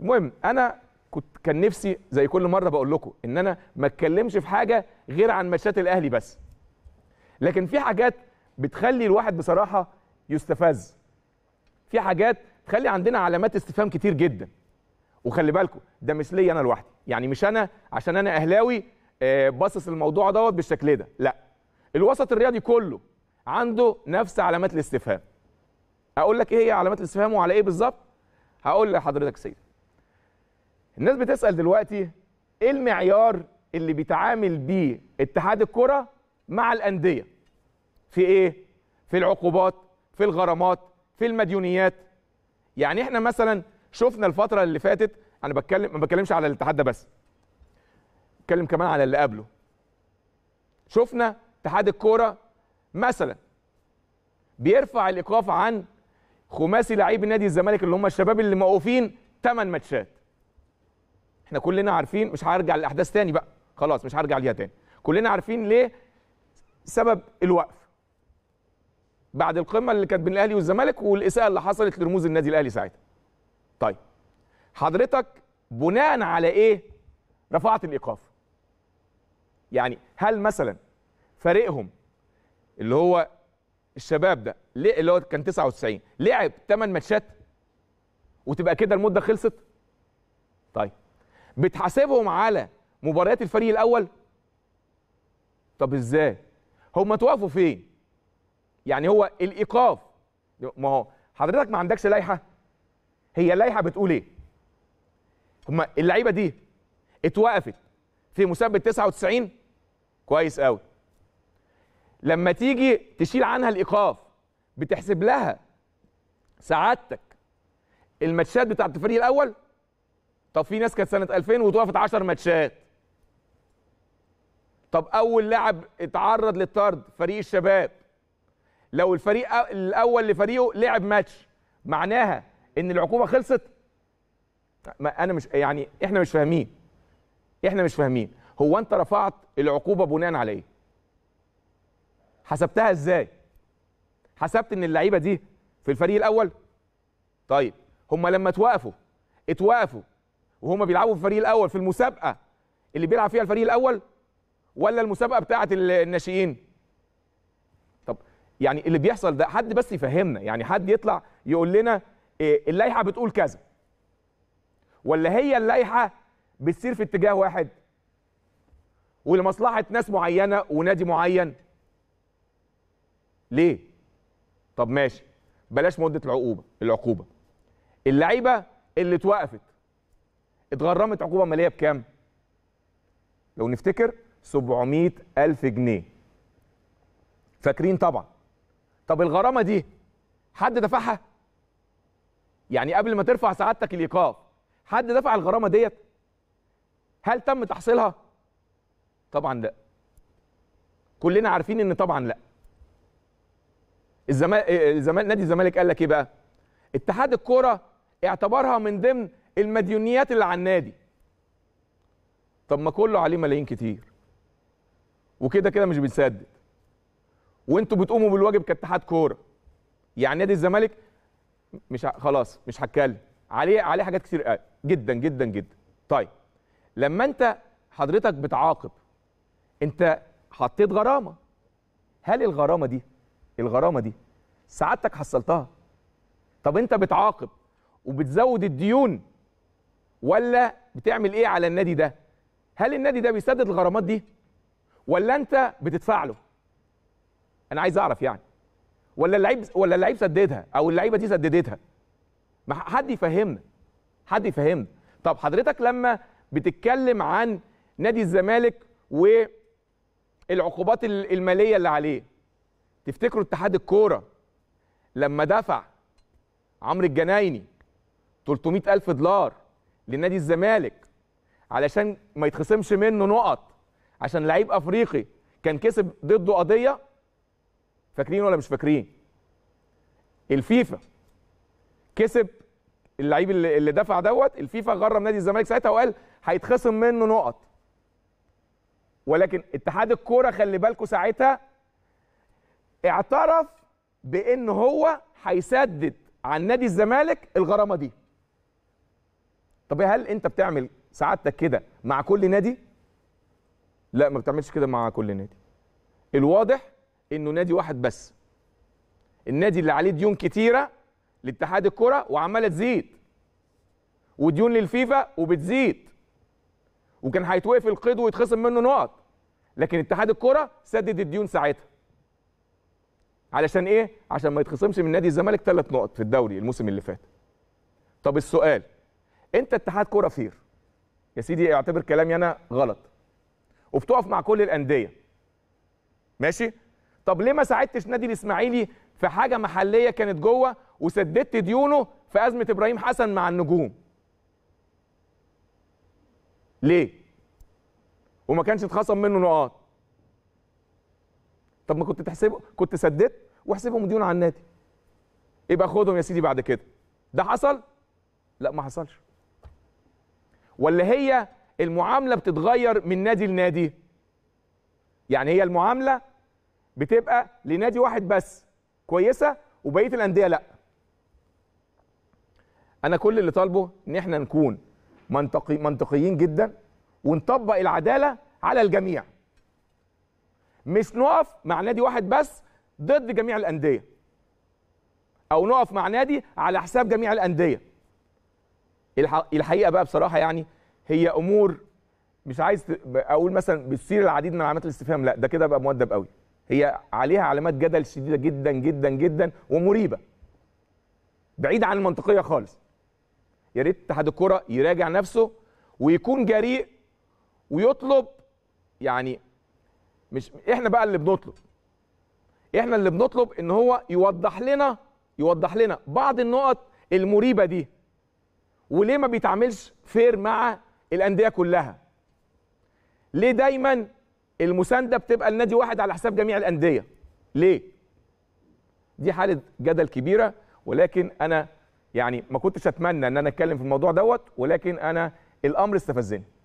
المهم انا كنت كان نفسي زي كل مره بقول لكم ان انا ما اتكلمش في حاجه غير عن ماتشات الاهلي بس لكن في حاجات بتخلي الواحد بصراحه يستفز في حاجات تخلي عندنا علامات استفهام كتير جدا وخلي بالكم ده مش ليا انا لوحدي يعني مش انا عشان انا اهلاوي آه، باصص الموضوع دوت بالشكل ده لا الوسط الرياضي كله عنده نفس علامات الاستفهام اقول لك ايه هي علامات الاستفهام وعلى ايه بالظبط هقول لحضرتك سيد الناس بتسال دلوقتي ايه المعيار اللي بيتعامل بيه اتحاد الكره مع الانديه في ايه في العقوبات في الغرامات في المديونيات يعني احنا مثلا شفنا الفتره اللي فاتت انا بتكلم ما بتكلمش على الاتحاد ده بس بتكلم كمان على اللي قبله شفنا اتحاد الكوره مثلا بيرفع الايقاف عن خماسي لعيب نادي الزمالك اللي هم الشباب اللي موقوفين 8 ماتشات احنا كلنا عارفين مش هرجع للاحداث تاني بقى خلاص مش هرجع ليها تاني كلنا عارفين ليه سبب الوقف بعد القمه اللي كانت بين الاهلي والزمالك والاساءه اللي حصلت لرموز النادي الاهلي ساعتها طيب حضرتك بناء على ايه رفعت الايقاف يعني هل مثلا فريقهم اللي هو الشباب ده ليه اللي هو كان 99 لعب 8 ماتشات وتبقى كده المده خلصت طيب بتحاسبهم على مباريات الفريق الاول طب ازاي هم توقفوا فين يعني هو الايقاف ما هو حضرتك ما عندكش لائحه هي اللائحه بتقول ايه هم اللعيبه دي اتوقفت في مسابقه 99 كويس قوي لما تيجي تشيل عنها الايقاف بتحسب لها سعادتك الماتشات بتاعت الفريق الاول طب في ناس كانت سنه 2000 وتوقفت 10 ماتشات طب اول لاعب اتعرض للطرد فريق الشباب لو الفريق الاول لفريقه لعب ماتش معناها ان العقوبه خلصت ما انا مش يعني احنا مش فاهمين احنا مش فاهمين هو انت رفعت العقوبه بناء على ايه حسبتها ازاي حسبت ان اللعيبه دي في الفريق الاول طيب هم لما توقفوا اتوقفوا وهما بيلعبوا في الفريق الاول في المسابقه اللي بيلعب فيها الفريق الاول ولا المسابقه بتاعه الناشئين طب يعني اللي بيحصل ده حد بس يفهمنا يعني حد يطلع يقول لنا إيه اللائحه بتقول كذا ولا هي اللائحه بتسير في اتجاه واحد ولمصلحه ناس معينه ونادي معين ليه طب ماشي بلاش مده العقوبه العقوبه اللعيبه اللي اتوقفت اتغرمت عقوبه ماليه بكام؟ لو نفتكر 700 ألف جنيه فاكرين طبعا طب الغرامه دي حد دفعها؟ يعني قبل ما ترفع سعادتك الايقاف حد دفع الغرامه ديت؟ هل تم تحصيلها؟ طبعا لا كلنا عارفين ان طبعا لا آه، الزمالك نادي الزمالك قال لك ايه بقى؟ اتحاد الكوره اعتبرها من ضمن المديونيات اللي على النادي طب ما كله عليه ملايين كتير وكده كده مش بيتسدد وانتوا بتقوموا بالواجب كاتحاد كوره يعني نادي الزمالك مش خلاص مش هتكلم عليه عليه حاجات كتير قوي جدا جدا جدا طيب لما انت حضرتك بتعاقب انت حطيت غرامه هل الغرامه دي الغرامه دي سعادتك حصلتها طب انت بتعاقب وبتزود الديون ولا بتعمل ايه على النادي ده هل النادي ده بيسدد الغرامات دي ولا انت بتدفع له انا عايز اعرف يعني ولا اللعيب ولا اللعيب سددها او اللعيبه دي سددتها ما حد يفهمنا حد يفهمنا طب حضرتك لما بتتكلم عن نادي الزمالك والعقوبات الماليه اللي عليه تفتكروا اتحاد الكوره لما دفع عمرو الجنايني 300 ألف دولار لنادي الزمالك علشان ما يتخصمش منه نقط عشان لعيب افريقي كان كسب ضده قضيه فاكرين ولا مش فاكرين الفيفا كسب اللعيب اللي دفع دوت الفيفا غرم نادي الزمالك ساعتها وقال هيتخصم منه نقط ولكن اتحاد الكوره خلي بالكوا ساعتها اعترف بان هو هيسدد عن نادي الزمالك الغرامه دي طب هل انت بتعمل سعادتك كده مع كل نادي لا ما بتعملش كده مع كل نادي الواضح انه نادي واحد بس النادي اللي عليه ديون كتيره لاتحاد الكره وعماله تزيد وديون للفيفا وبتزيد وكان هيتوقف القيد ويتخصم منه نقط لكن اتحاد الكره سدد الديون ساعتها علشان ايه عشان ما يتخصمش من نادي الزمالك ثلاث نقط في الدوري الموسم اللي فات طب السؤال انت اتحاد كوره فير يا سيدي اعتبر كلامي انا غلط وبتقف مع كل الانديه ماشي طب ليه ما ساعدتش نادي الاسماعيلي في حاجه محليه كانت جوه وسددت ديونه في ازمه ابراهيم حسن مع النجوم ليه وما كانش اتخصم منه نقاط طب ما كنت تحسبه كنت سددت واحسبهم ديون على النادي يبقى خدهم يا سيدي بعد كده ده حصل لا ما حصلش ولا هي المعامله بتتغير من نادي لنادي يعني هي المعامله بتبقى لنادي واحد بس كويسه وبقيه الانديه لا انا كل اللي طالبه ان احنا نكون منطقي منطقيين جدا ونطبق العداله على الجميع مش نقف مع نادي واحد بس ضد جميع الانديه او نقف مع نادي على حساب جميع الانديه الحقيقه بقى بصراحه يعني هي امور مش عايز اقول مثلا بتصير العديد من علامات الاستفهام لا ده كده بقى مؤدب قوي هي عليها علامات جدل شديده جدا جدا جدا ومريبه بعيد عن المنطقيه خالص يا ريت اتحاد الكره يراجع نفسه ويكون جريء ويطلب يعني مش احنا بقى اللي بنطلب احنا اللي بنطلب ان هو يوضح لنا يوضح لنا بعض النقط المريبه دي وليه ما بيتعاملش فير مع الانديه كلها ليه دايما المسانده بتبقى لنادي واحد على حساب جميع الانديه ليه دي حاله جدل كبيره ولكن انا يعني ما كنتش اتمنى ان انا اتكلم في الموضوع دوت ولكن انا الامر استفزني